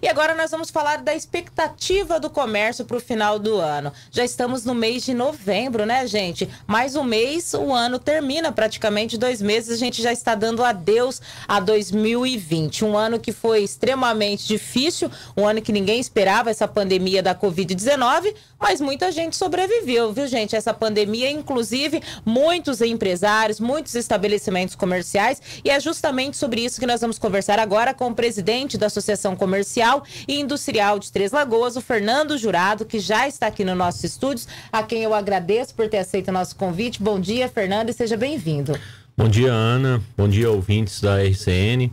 E agora nós vamos falar da expectativa do comércio para o final do ano. Já estamos no mês de novembro, né, gente? Mais um mês, o ano termina praticamente dois meses. A gente já está dando adeus a 2020, um ano que foi extremamente difícil, um ano que ninguém esperava essa pandemia da Covid-19, mas muita gente sobreviveu, viu, gente? Essa pandemia, inclusive, muitos empresários, muitos estabelecimentos comerciais. E é justamente sobre isso que nós vamos conversar agora com o presidente da Associação Comercial. Comercial e Industrial de Três Lagoas, o Fernando Jurado, que já está aqui no nosso estúdios, a quem eu agradeço por ter aceito o nosso convite. Bom dia, Fernando, e seja bem-vindo. Bom dia, Ana. Bom dia, ouvintes da RCN.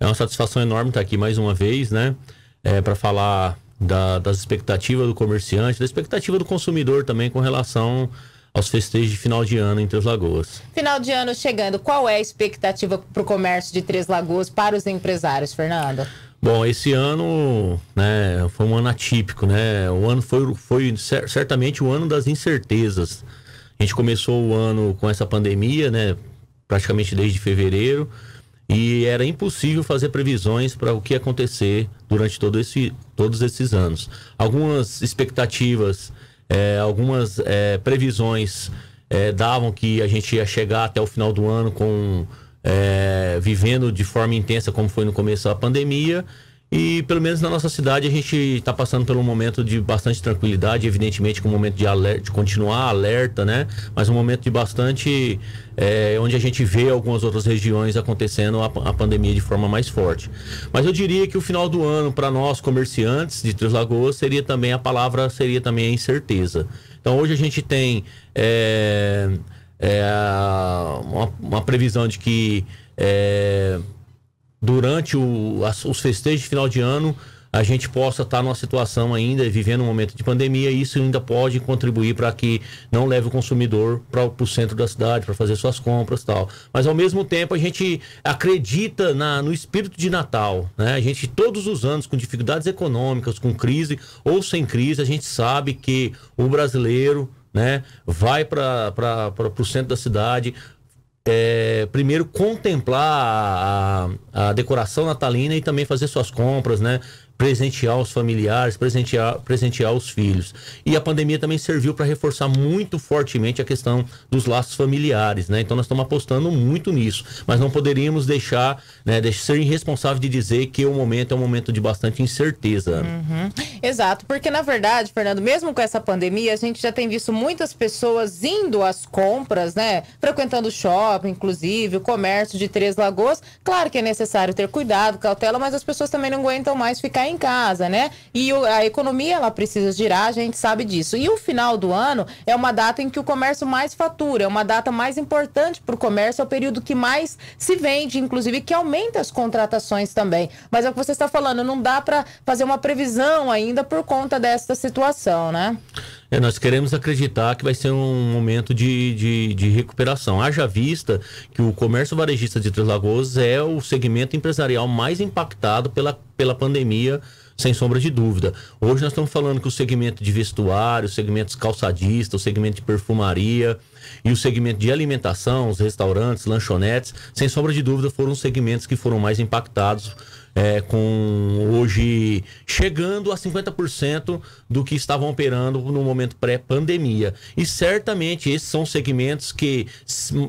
É uma satisfação enorme estar aqui mais uma vez, né? É, para falar da, das expectativas do comerciante, da expectativa do consumidor também com relação aos festejos de final de ano em Três Lagoas. Final de ano chegando, qual é a expectativa para o comércio de Três Lagoas para os empresários, Fernando? Bom, esse ano né, foi um ano atípico, né? O ano foi, foi certamente o ano das incertezas. A gente começou o ano com essa pandemia, né? Praticamente desde fevereiro. E era impossível fazer previsões para o que ia acontecer durante todo esse, todos esses anos. Algumas expectativas, é, algumas é, previsões é, davam que a gente ia chegar até o final do ano com é, vivendo de forma intensa, como foi no começo da pandemia. E pelo menos na nossa cidade a gente está passando por um momento de bastante tranquilidade, evidentemente com um momento de alerta, de continuar alerta, né? Mas um momento de bastante é, onde a gente vê algumas outras regiões acontecendo a, a, pandemia de forma mais forte. Mas eu diria que o final do ano para nós comerciantes de Três Lagoas seria também a palavra seria também a incerteza. Então hoje a gente tem é, é, uma, uma, previsão de que é, durante o, as, os festejos de final de ano a gente possa estar numa situação ainda, vivendo um momento de pandemia, e isso ainda pode contribuir para que não leve o consumidor para o centro da cidade, para fazer suas compras e tal. Mas ao mesmo tempo a gente acredita na, no espírito de Natal. Né? A gente, todos os anos, com dificuldades econômicas, com crise ou sem crise, a gente sabe que o brasileiro né? Vai para o centro da cidade. É, primeiro contemplar a, a, decoração natalina e também fazer suas compras, né? presentear os familiares, presentear, presentear os filhos. E a pandemia também serviu para reforçar muito fortemente a questão dos laços familiares, né? Então nós estamos apostando muito nisso, mas não poderíamos deixar, né, ser irresponsável de dizer que o momento é um momento de bastante incerteza. Uhum. Exato, porque na verdade, Fernando, mesmo com essa pandemia, a gente já tem visto muitas pessoas indo às compras, né? Frequentando o shopping, inclusive, o comércio de Três Lagoas. Claro que é necessário ter cuidado, cautela, mas as pessoas também não aguentam mais ficar ficar em casa, né? E a economia ela precisa girar, a gente sabe disso. E o final do ano é uma data em que o comércio mais fatura, é uma data mais importante para o comércio, é o período que mais se vende, inclusive que aumenta as contratações também. Mas é o que você está falando, não dá para fazer uma previsão ainda por conta desta situação, né? É, nós queremos acreditar que vai ser um momento de, de, de, recuperação. Haja vista que o comércio varejista de Três Lagoas é o segmento empresarial mais impactado pela, pela pandemia sem sombra de dúvida. Hoje nós estamos falando que o segmento de vestuário, os segmentos calçadista, o segmento de perfumaria e o segmento de alimentação, os restaurantes, lanchonetes, sem sombra de dúvida foram os segmentos que foram mais impactados é, com hoje chegando a 50% do que estavam operando no momento pré-pandemia. E certamente esses são segmentos que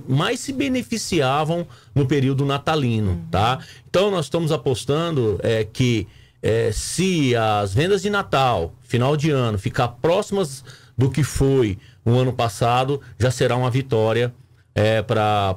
mais se beneficiavam no período natalino, uhum. tá? Então nós estamos apostando é, que é, se as vendas de Natal, final de ano, ficar próximas do que foi o ano passado, já será uma vitória é, para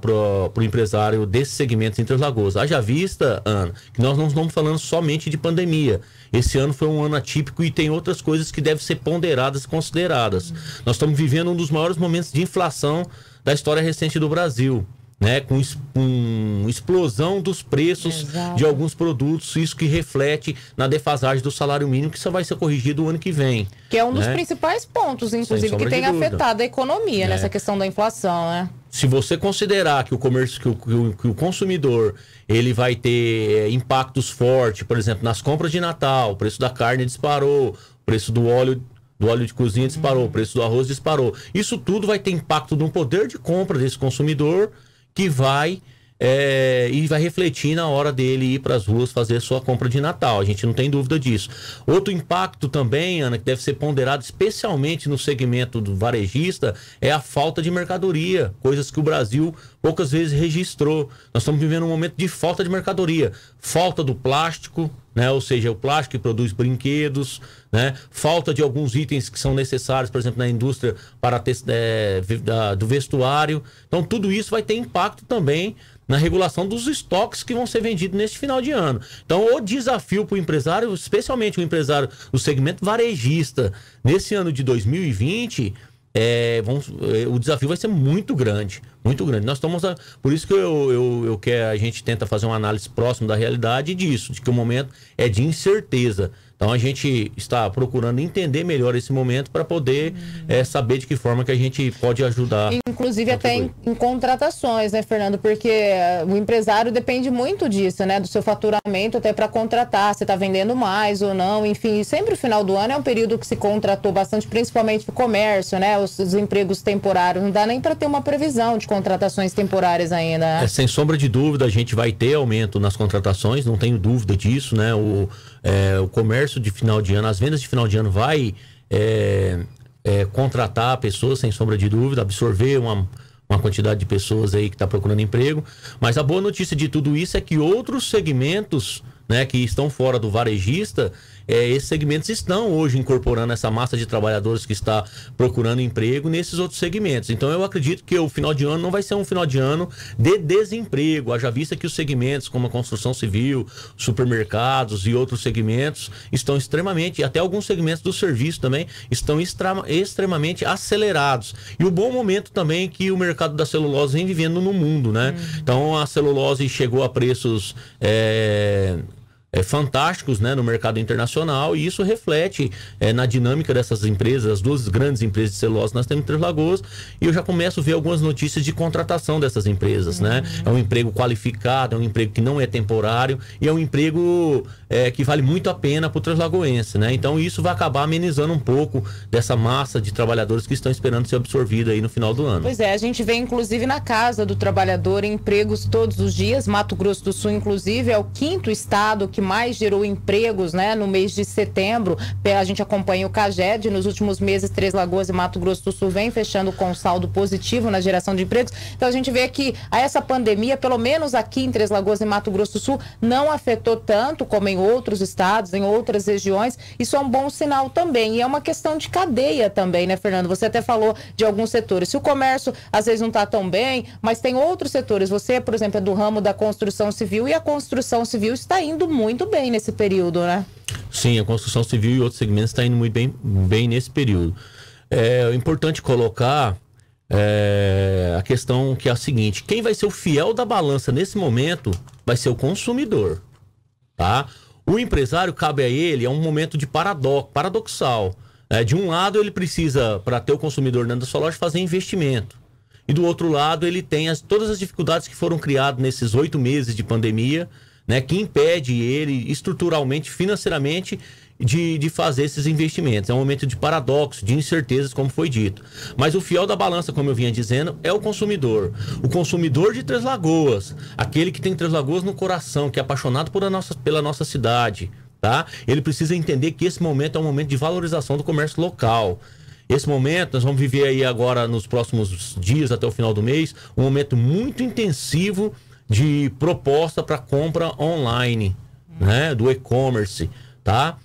o empresário desse segmento em Três Lagoas. Haja vista, Ana, que nós não estamos falando somente de pandemia. Esse ano foi um ano atípico e tem outras coisas que devem ser ponderadas e consideradas. Uhum. Nós estamos vivendo um dos maiores momentos de inflação da história recente do Brasil. Né, com, um explosão dos preços Exato. de alguns produtos, isso que reflete na defasagem do salário mínimo, que só vai ser corrigido o ano que vem. Que é um né? dos principais pontos, inclusive, que tem afetado a economia é. nessa questão da inflação, né? se você considerar que o comércio, que o, que o, que o consumidor ele vai ter é, impactos fortes, por exemplo, nas compras de Natal, o preço da carne disparou, o preço do óleo do óleo de cozinha disparou, o preço do arroz disparou. Isso tudo vai ter impacto no poder de compra desse consumidor que vai é, e vai refletir na hora dele ir para as ruas fazer sua compra de Natal. A gente não tem dúvida disso. Outro impacto também, Ana, que deve ser ponderado, especialmente no segmento do varejista, é a falta de mercadoria, coisas que o Brasil poucas vezes registrou. Nós estamos vivendo um momento de falta de mercadoria, falta do plástico, né? Ou seja, o plástico que produz brinquedos, né? Falta de alguns itens que são necessários, por exemplo, na indústria para ter, é, da, do vestuário. Então, tudo isso vai ter impacto também na regulação dos estoques que vão ser vendidos neste final de ano. Então, o desafio para o empresário, especialmente o empresário do segmento varejista, nesse ano de 2020, é, vamos, é, o desafio vai ser muito grande, muito grande. Nós estamos a, por isso que eu, eu, eu quero, a gente tenta fazer uma análise próxima da realidade disso, de que o momento é de incerteza. Então a gente está procurando entender melhor esse momento para poder uhum. é, saber de que forma que a gente pode ajudar. Inclusive até em, em, contratações, né, Fernando? Porque eh, o empresário depende muito disso, né? Do seu faturamento até para contratar, se está vendendo mais ou não, enfim. Sempre o final do ano é um período que se contratou bastante, principalmente o comércio, né? Os, os empregos temporários. Não dá nem para ter uma previsão de contratações temporárias ainda. Né? É, sem sombra de dúvida, a gente vai ter aumento nas contratações, não tenho dúvida disso, né? O, é, o comércio de final de ano, as vendas de final de ano vai é, é, contratar pessoas, sem sombra de dúvida, absorver uma, uma quantidade de pessoas aí que está procurando emprego. Mas a boa notícia de tudo isso é que outros segmentos né, que estão fora do varejista, é, esses segmentos estão hoje incorporando essa massa de trabalhadores que está procurando emprego nesses outros segmentos. Então eu acredito que o final de ano não vai ser um final de ano de desemprego, haja vista que os segmentos como a construção civil, supermercados e outros segmentos estão extremamente, e até alguns segmentos do serviço também, estão extra, extremamente acelerados. E o bom momento também que o mercado da celulose vem vivendo no mundo, né? Hum. Então a celulose chegou a preços. É é, fantásticos né, no mercado internacional e isso reflete é, na dinâmica dessas empresas, as duas grandes empresas de celulose nós temos em Três Lagoas, e eu já começo a ver algumas notícias de contratação dessas empresas. Né? Uhum. Né? É um emprego qualificado, é um emprego que não é temporário e é um emprego é, que vale muito a pena para o Translagoense. Né? Então isso vai acabar amenizando um pouco dessa massa de trabalhadores que estão esperando ser absorvida aí no final do ano. Pois é, a gente vê inclusive na casa do trabalhador empregos todos os dias, Mato Grosso do Sul, inclusive, é o quinto estado que que mais gerou empregos né, no mês de setembro. A gente acompanha o Caged. Nos últimos meses, Três Lagoas e Mato Grosso do Sul vem fechando com saldo positivo na geração de empregos. Então a gente vê que essa pandemia, pelo menos aqui em Três Lagoas e Mato Grosso do Sul, não afetou tanto como em outros estados, em outras regiões. Isso é um bom sinal também. E é uma questão de cadeia também, né, Fernando? Você até falou de alguns setores. Se o comércio às vezes não está tão bem, mas tem outros setores. Você, por exemplo, é do ramo da construção civil e a construção civil está indo muito muito bem nesse período, né? Sim, a construção civil e outros segmentos estão tá indo muito bem, bem nesse período. É, é importante colocar é, a questão que é a seguinte: quem vai ser o fiel da balança nesse momento vai ser o consumidor, tá? O empresário cabe a ele, é um momento de paradoxo, paradoxal. É, de um lado, ele precisa, para ter o consumidor dentro da sua loja, fazer investimento. E do outro lado, ele tem as, todas as dificuldades que foram criadas nesses oito meses de pandemia né, que impede ele estruturalmente, financeiramente, de, de fazer esses investimentos. É um momento de paradoxo, de incertezas, como foi dito. Mas o fiel da balança, como eu vinha dizendo, é o consumidor. O consumidor de Três Lagoas, aquele que tem Três Lagoas no coração, que é apaixonado por a nossa, pela nossa cidade, tá? Ele precisa entender que esse momento é um momento de valorização do comércio local. Esse momento, nós vamos viver aí agora nos próximos dias, até o final do mês, um momento muito intensivo de proposta para compra online, hum. né? Do e-commerce, tá?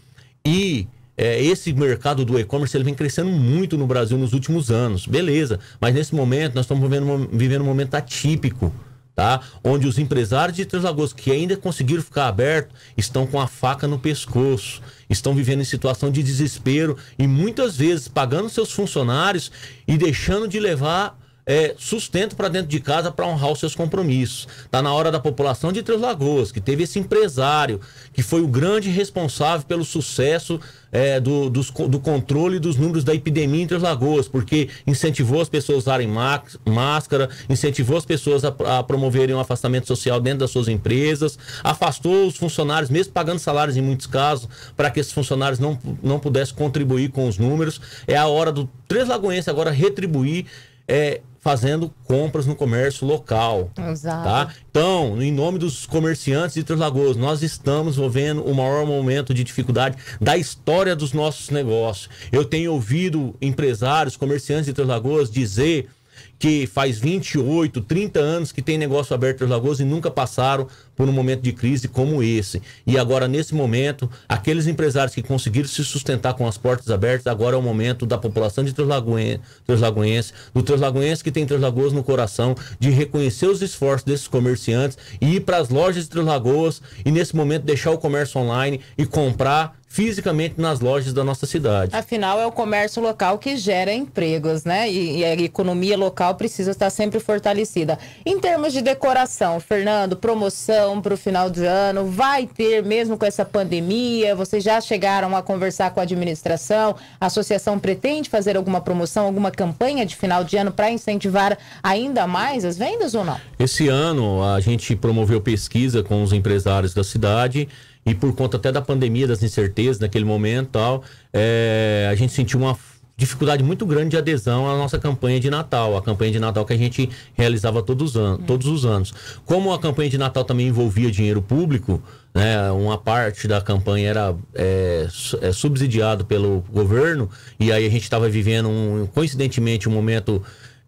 E é, esse mercado do e-commerce ele vem crescendo muito no Brasil nos últimos anos, beleza? Mas nesse momento nós estamos vivendo, vivendo um momento atípico, tá? Onde os empresários de Três Lagoas que ainda conseguiram ficar aberto estão com a faca no pescoço, estão vivendo em situação de desespero e muitas vezes pagando seus funcionários e deixando de levar é, sustento para dentro de casa para honrar os seus compromissos. Está na hora da população de Três Lagoas, que teve esse empresário, que foi o grande responsável pelo sucesso é, do, dos, do controle dos números da epidemia em Três Lagoas, porque incentivou as pessoas a usarem máscara, incentivou as pessoas a, a promoverem um afastamento social dentro das suas empresas, afastou os funcionários, mesmo pagando salários em muitos casos, para que esses funcionários não, não pudessem contribuir com os números. É a hora do Três Lagoense agora retribuir. É, fazendo compras no comércio local. Tá? Exato. Tá? Então, em nome dos comerciantes de Três Lagoas, nós estamos vivendo o maior momento de dificuldade da história dos nossos negócios. Eu tenho ouvido empresários, comerciantes de Três Lagoas dizer que faz 28, 30 anos que tem negócio aberto em Lagoas e nunca passaram por um momento de crise como esse. E agora, nesse momento, aqueles empresários que conseguiram se sustentar com as portas abertas, agora é o momento da população de Translagoense, Translagoense do Translagoense que tem Translagoas no coração, de reconhecer os esforços desses comerciantes e ir para as lojas de Translagoas e, nesse momento, deixar o comércio online e comprar fisicamente nas lojas da nossa cidade. Afinal, é o comércio local que gera empregos, né? E, e, a economia local precisa estar sempre fortalecida. Em termos de decoração, Fernando, promoção para o final de ano, vai ter mesmo com essa pandemia? Vocês já chegaram a conversar com a administração? A associação pretende fazer alguma promoção, alguma campanha de final de ano para incentivar ainda mais as vendas ou não? Esse ano a gente promoveu pesquisa com os empresários da cidade e por conta até da pandemia, das incertezas naquele momento tal, é, a gente sentiu uma dificuldade muito grande de adesão à nossa campanha de Natal, a campanha de Natal que a gente realizava todos os, anos todos os anos. Como a campanha de Natal também envolvia dinheiro público, né, uma parte da campanha era é, é, subsidiado pelo governo, e aí a gente estava vivendo, um, coincidentemente, um momento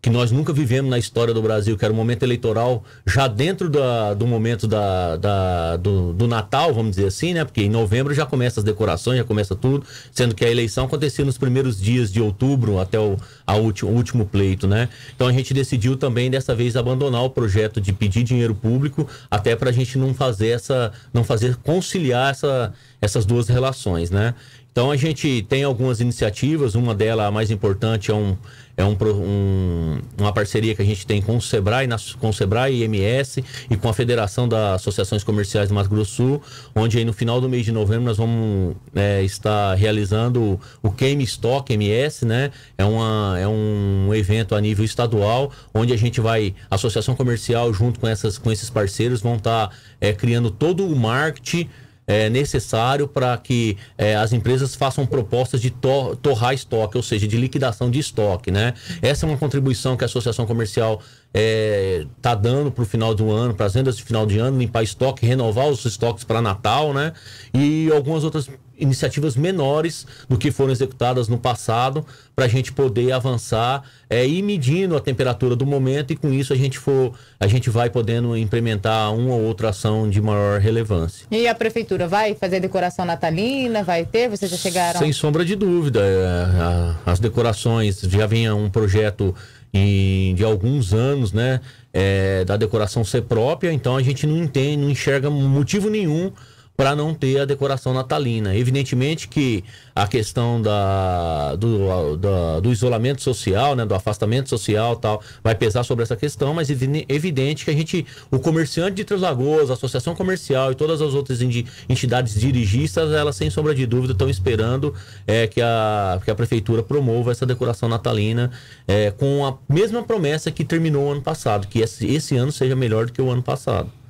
que nós nunca vivemos na história do Brasil, que era o um momento eleitoral já dentro da, do momento da, da do, do, Natal, vamos dizer assim, né? Porque em novembro já começa as decorações, já começa tudo, sendo que a eleição acontecia nos primeiros dias de outubro até o, último, o último pleito, né? Então a gente decidiu também dessa vez abandonar o projeto de pedir dinheiro público, até para a gente não fazer essa, não fazer conciliar essa, essas duas relações, né? Então a gente tem algumas iniciativas, uma delas, a mais importante, é, um, é um, um, uma parceria que a gente tem com o Sebrae, com o Sebrae IMS e com a Federação das Associações Comerciais do Mato Grosso Sul, onde aí no final do mês de novembro nós vamos é, estar realizando o Game Stock MS, né? É, uma, é um evento a nível estadual, onde a gente vai, a Associação Comercial junto com, essas, com esses parceiros vão estar tá, é, criando todo o marketing é, necessário para que é, as empresas façam propostas de tor torrar estoque, ou seja, de liquidação de estoque. Né? Essa é uma contribuição que a Associação Comercial está é, tá dando para o final do ano, para as vendas de final de ano, limpar estoque, renovar os estoques para Natal, né? E algumas outras iniciativas menores do que foram executadas no passado, para a gente poder avançar é, ir medindo a temperatura do momento, e com isso a gente for, a gente vai podendo implementar uma ou outra ação de maior relevância. E a prefeitura vai fazer decoração natalina? Vai ter? Vocês já chegaram? Sem sombra de dúvida. É, a, as decorações já vinha um projeto em, de alguns anos, né, é, da decoração ser própria, então a gente não entende, não enxerga motivo nenhum para não ter a decoração natalina. Evidentemente que a questão da, do, da, do isolamento social, né, do afastamento social tal, vai pesar sobre essa questão, mas é evidente que a gente, o comerciante de Três Lagoas, a associação comercial e todas as outras entidades dirigistas, elas sem sombra de dúvida estão esperando é, que, a, que a prefeitura promova essa decoração natalina é, com a mesma promessa que terminou o ano passado, que esse, esse ano seja melhor do que o ano passado.